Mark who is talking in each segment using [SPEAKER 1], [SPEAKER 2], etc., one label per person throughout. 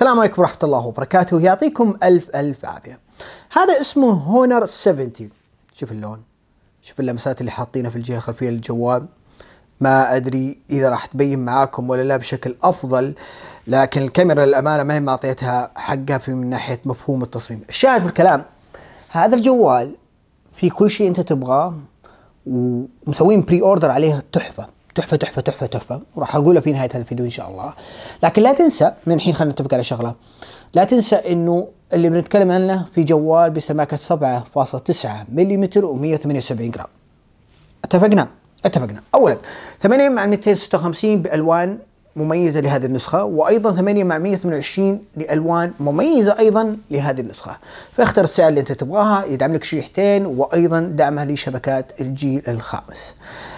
[SPEAKER 1] السلام عليكم ورحمة الله وبركاته يعطيكم ألف ألف عافية هذا اسمه هونر 70 شوف اللون شوف اللمسات اللي حاطينها في الجهة الخلفية للجوال ما أدري إذا راح تبين معاكم ولا لا بشكل أفضل لكن الكاميرا للأمانة ما هي معطيتها حقها في من ناحية مفهوم التصميم الشاهد في الكلام هذا الجوال في كل شيء أنت تبغاه ومسوين بري أوردر عليه تحفة تحفه تحفه تحفه تحفه وراح اقولها في نهايه هذا الفيديو ان شاء الله لكن لا تنسى من الحين خلينا نتفق على شغله لا تنسى انه اللي بنتكلم عنه في جوال بسماكه 7.9 ملم و178 جرام اتفقنا اتفقنا اولا 8 مع 256 بالوان مميزة لهذه النسخة وأيضا 8 مع 128 لألوان مميزة أيضا لهذه النسخة فاختر الساعة اللي أنت تبغاها يدعم لك شريحتين وأيضا دعمها لشبكات الجيل الخامس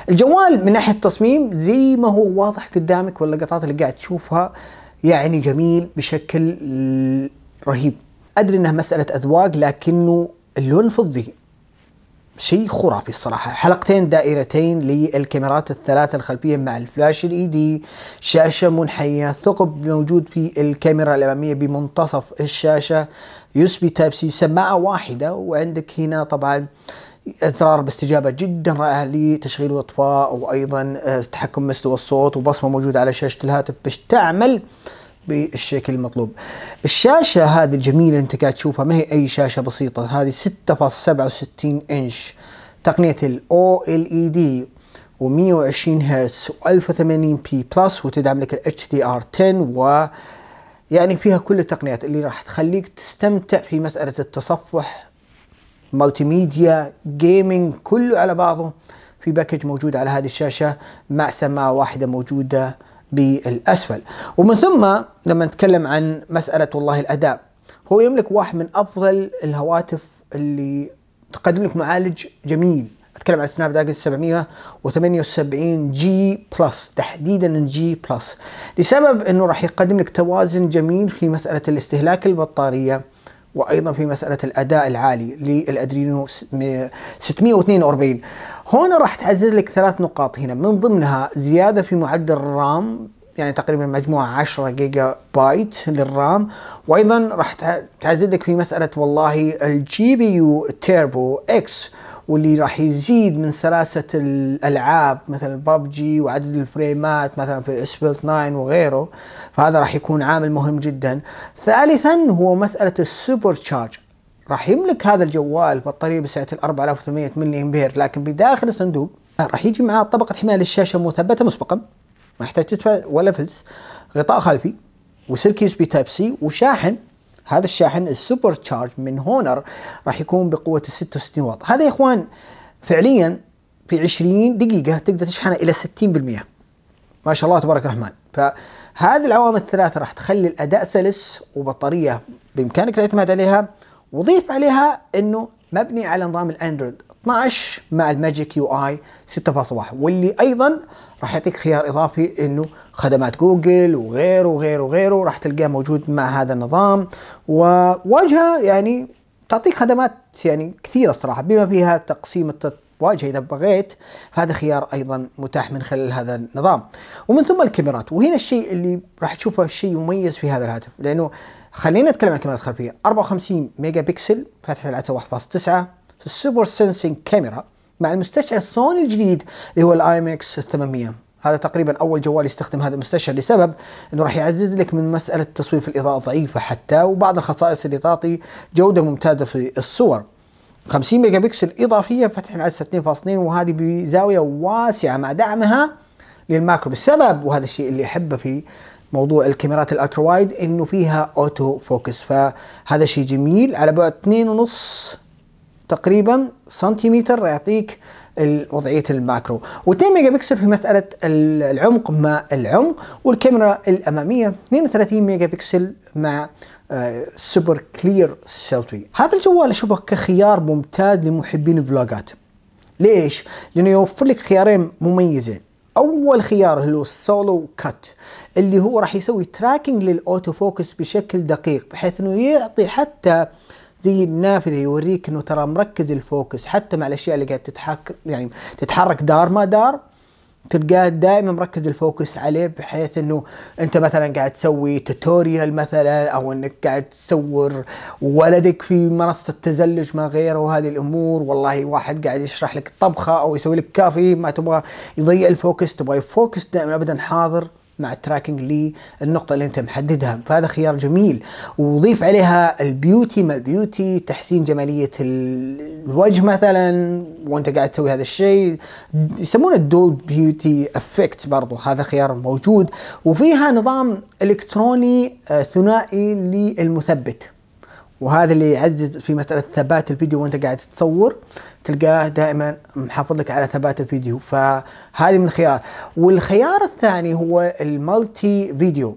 [SPEAKER 1] الجوال من ناحية التصميم زي ما هو واضح قدامك واللقطات اللي قاعد تشوفها يعني جميل بشكل رهيب أدري أنها مسألة أذواق لكنه اللون الفضي شيء خرافي الصراحه حلقتين دائرتين للكاميرات الثلاثه الخلفيه مع الفلاش الاي دي e شاشه منحيه ثقب موجود في الكاميرا الاماميه بمنتصف الشاشه يوسبي تايب سي سماعه واحده وعندك هنا طبعا اضرار باستجابه جدا رائعه لتشغيل الاطفاء وايضا آه، تحكم مستوى الصوت وبصمه موجوده على شاشه الهاتف باش تعمل بالشكل المطلوب الشاشة هذه الجميلة اللي انت قاعد تشوفها ما هي اي شاشة بسيطة هذه 6.67 انش تقنية ال OLED و 120 هرتز و 1080 بي بلس وتدعم لك ال HDR10 و يعني فيها كل التقنيات اللي راح تخليك تستمتع في مسألة التصفح مالتي ميديا جيمنج كله على بعضه في باكج موجود على هذه الشاشة مع سماعة واحدة موجودة بالأسفل ومن ثم لما نتكلم عن مسألة والله الأداء هو يملك واحد من أفضل الهواتف اللي تقدم لك معالج جميل اتكلم عن سناب دراجون 778 جي بلس تحديدا الجي بلس لسبب انه راح يقدم لك توازن جميل في مساله الاستهلاك البطاريه وايضا في مساله الاداء العالي للادرينو 642 هنا راح تعزز لك ثلاث نقاط هنا من ضمنها زياده في معدل الرام يعني تقريبا مجموعة 10 جيجا بايت للرام وايضا راح تعزز لك في مسألة والله الجي بي يو تيربو اكس واللي راح يزيد من سلاسة الألعاب مثلا ببجي وعدد الفريمات مثلا في اسبلت 9 وغيره فهذا راح يكون عامل مهم جدا ثالثا هو مسألة السوبر تشارج راح يملك هذا الجوال بطارية بسعة 4800 ملي امبير لكن بداخل الصندوق راح يجي معاه طبقة حماية للشاشة مثبتة مسبقا ما يحتاج تدفع ولا فلس غطاء خلفي وسلك يو اس بي تايب سي وشاحن هذا الشاحن السوبر تشارج من هونر راح يكون بقوه 66 واط هذا يا اخوان فعليا في 20 دقيقه تقدر تشحنه الى 60% ما شاء الله تبارك الرحمن فهذه العوامل الثلاثه راح تخلي الاداء سلس وبطاريه بامكانك الاعتماد عليها وضيف عليها انه مبني على نظام الاندرويد 12 مع الماجيك يو اي 6.1 واللي ايضا راح يعطيك خيار اضافي انه خدمات جوجل وغيره وغيره وغيره راح تلقاه موجود مع هذا النظام وواجهه يعني تعطيك خدمات يعني كثيرة صراحة بما فيها تقسيم الواجهة إذا بغيت فهذا خيار أيضا متاح من خلال هذا النظام ومن ثم الكاميرات وهنا الشيء اللي راح تشوفه شيء مميز في هذا الهاتف لأنه خلينا نتكلم عن الكاميرات الخلفية 54 ميجا بكسل فتحة العدسة 1.9 السوبر سنسنج كاميرا مع المستشعر سوني الجديد اللي هو الاي ام اكس 800 هذا تقريبا اول جوال يستخدم هذا المستشعر لسبب انه راح يعزز لك من مساله تصوير في الاضاءه ضعيفه حتى وبعض الخصائص اللي تعطي جوده ممتازه في الصور 50 ميجا بكسل اضافيه فتح العدسه 2.2 وهذه بزاويه واسعه مع دعمها للماكرو بالسبب وهذا الشيء اللي احبه في موضوع الكاميرات الالترا وايد انه فيها اوتو فوكس فهذا شيء جميل على بعد 2.5 تقريبا سنتيمتر يعطيك وضعيه الماكرو و2 ميجا بكسل في مساله العمق مع العمق والكاميرا الاماميه 32 ميجا بكسل مع سوبر كلير سيلفي هذا الجوال اشوفه كخيار ممتاز لمحبين الفلوجات ليش لانه يوفر لك خيارين مميزين اول خيار اللي هو السولو كات اللي هو راح يسوي تراكنج للاوتو فوكس بشكل دقيق بحيث انه يعطي حتى آه زي النافذه يوريك انه ترى مركز الفوكس حتى مع الاشياء اللي قاعد تتحرك يعني تتحرك دار ما دار تلقاه دائما مركز الفوكس عليه بحيث انه انت مثلا قاعد تسوي توتوريال مثلا او انك قاعد تصور ولدك في منصه تزلج ما غيره وهذه الامور والله واحد قاعد يشرح لك الطبخه او يسوي لك كافي ما تبغى يضيع الفوكس تبغى يفوكس دائما ابدا حاضر مع التراكنج للنقطة اللي أنت محددها فهذا خيار جميل وضيف عليها البيوتي ما البيوتي تحسين جمالية الوجه مثلا وأنت قاعد تسوي هذا الشيء يسمونه الدول بيوتي افكت برضو هذا خيار موجود وفيها نظام إلكتروني آه، ثنائي للمثبت وهذا اللي يعزز في مساله ثبات الفيديو وانت قاعد تصور تلقاه دائما محافظ لك على ثبات الفيديو فهذه من الخيار والخيار الثاني هو المالتي فيديو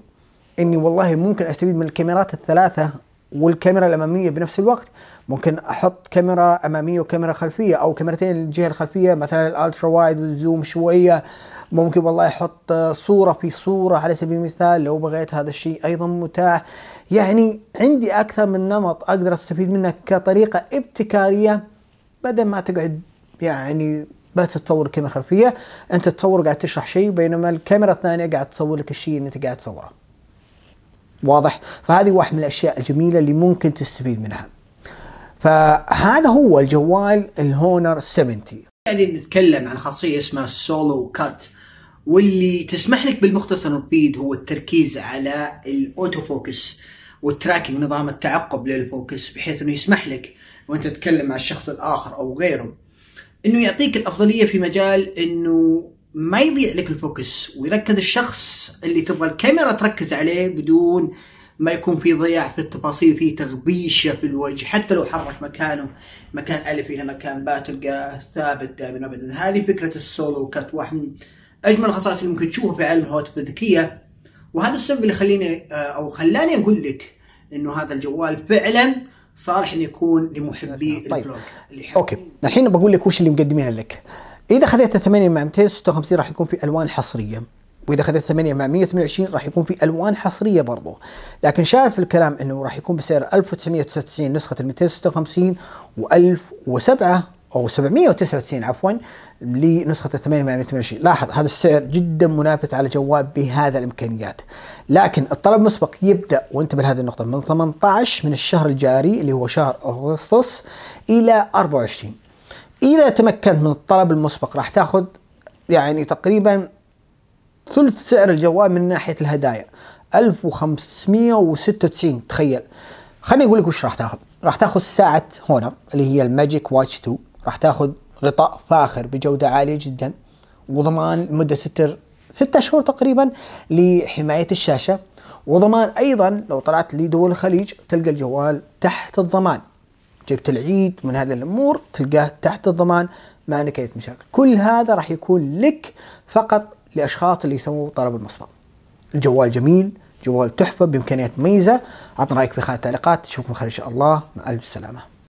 [SPEAKER 1] اني والله ممكن استفيد من الكاميرات الثلاثه والكاميرا الاماميه بنفس الوقت ممكن احط كاميرا اماميه وكاميرا خلفيه او كاميرتين للجهه الخلفيه مثلا الالترا وايد والزوم شويه ممكن والله يحط صورة في صورة على سبيل المثال لو بغيت هذا الشيء أيضا متاح يعني عندي أكثر من نمط أقدر أستفيد منه كطريقة ابتكارية بدل ما تقعد يعني بس تتصور كاميرا خلفية أنت تتصور قاعد تشرح شيء بينما الكاميرا الثانية قاعد تصور لك الشيء اللي أنت قاعد تصوره واضح فهذه واحد من الأشياء الجميلة اللي ممكن تستفيد منها فهذا هو الجوال الهونر 70 قاعدين يعني نتكلم عن خاصية اسمها سولو كات واللي تسمح لك بالمختصر البيد هو التركيز على الاوتو فوكس والتراكنج نظام التعقب للفوكس بحيث انه يسمح لك وانت تتكلم مع الشخص الاخر او غيره انه يعطيك الافضليه في مجال انه ما يضيع لك الفوكس ويركز الشخص اللي تبغى الكاميرا تركز عليه بدون ما يكون في ضياع في التفاصيل في تغبيشه في الوجه حتى لو حرك مكانه مكان الف الى مكان باء تلقاه ثابت دائما ابدا هذه فكره السولو كات واحد اجمل الخصائص اللي ممكن تشوفها في عالم الهواتف الذكيه وهذا السبب اللي خليني آه، او خلاني اقول لك انه هذا الجوال فعلا صالح انه يكون لمحبي طيب. البلوج اللي اوكي الحين بقول لك وش اللي مقدمينه لك اذا خذيت 8 مع 256 راح يكون في الوان حصريه واذا خذيت 8 مع 128 راح يكون في الوان حصريه برضو لكن شاهد في الكلام انه راح يكون بسعر 1999 نسخه ال 256 و1007 او 799 عفوا لنسخه ال 828 لاحظ هذا السعر جدا منافس على جوال بهذا الامكانيات لكن الطلب المسبق يبدا وانتبه لهذه النقطه من 18 من الشهر الجاري اللي هو شهر اغسطس الى 24 اذا تمكنت من الطلب المسبق راح تاخذ يعني تقريبا ثلث سعر الجوال من ناحيه الهدايا 1596 تخيل خليني اقول لك وش راح تاخذ راح تاخذ ساعه هنا اللي هي الماجيك واتش 2 راح تاخذ غطاء فاخر بجوده عاليه جدا وضمان لمده ستر ستة شهور تقريبا لحمايه الشاشه وضمان ايضا لو طلعت لدول الخليج تلقى الجوال تحت الضمان جبت العيد من هذه الامور تلقاه تحت الضمان ما عندك اي مشاكل كل هذا راح يكون لك فقط لاشخاص اللي يسووا طلب المصنع الجوال جميل جوال تحفه بامكانيات مميزه عطنا رايك في خانه التعليقات نشوفكم خير ان شاء الله مع الف سلامه